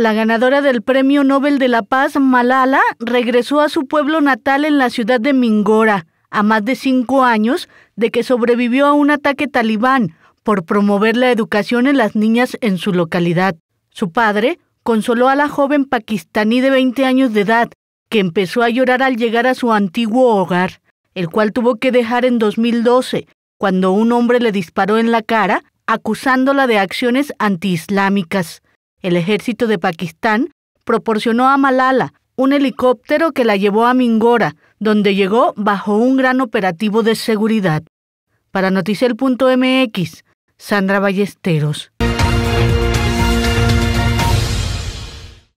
La ganadora del Premio Nobel de la Paz, Malala, regresó a su pueblo natal en la ciudad de Mingora, a más de cinco años de que sobrevivió a un ataque talibán por promover la educación en las niñas en su localidad. Su padre consoló a la joven pakistaní de 20 años de edad, que empezó a llorar al llegar a su antiguo hogar, el cual tuvo que dejar en 2012, cuando un hombre le disparó en la cara, acusándola de acciones antiislámicas. El ejército de Pakistán proporcionó a Malala un helicóptero que la llevó a Mingora, donde llegó bajo un gran operativo de seguridad. Para Noticel.mx, Sandra Ballesteros.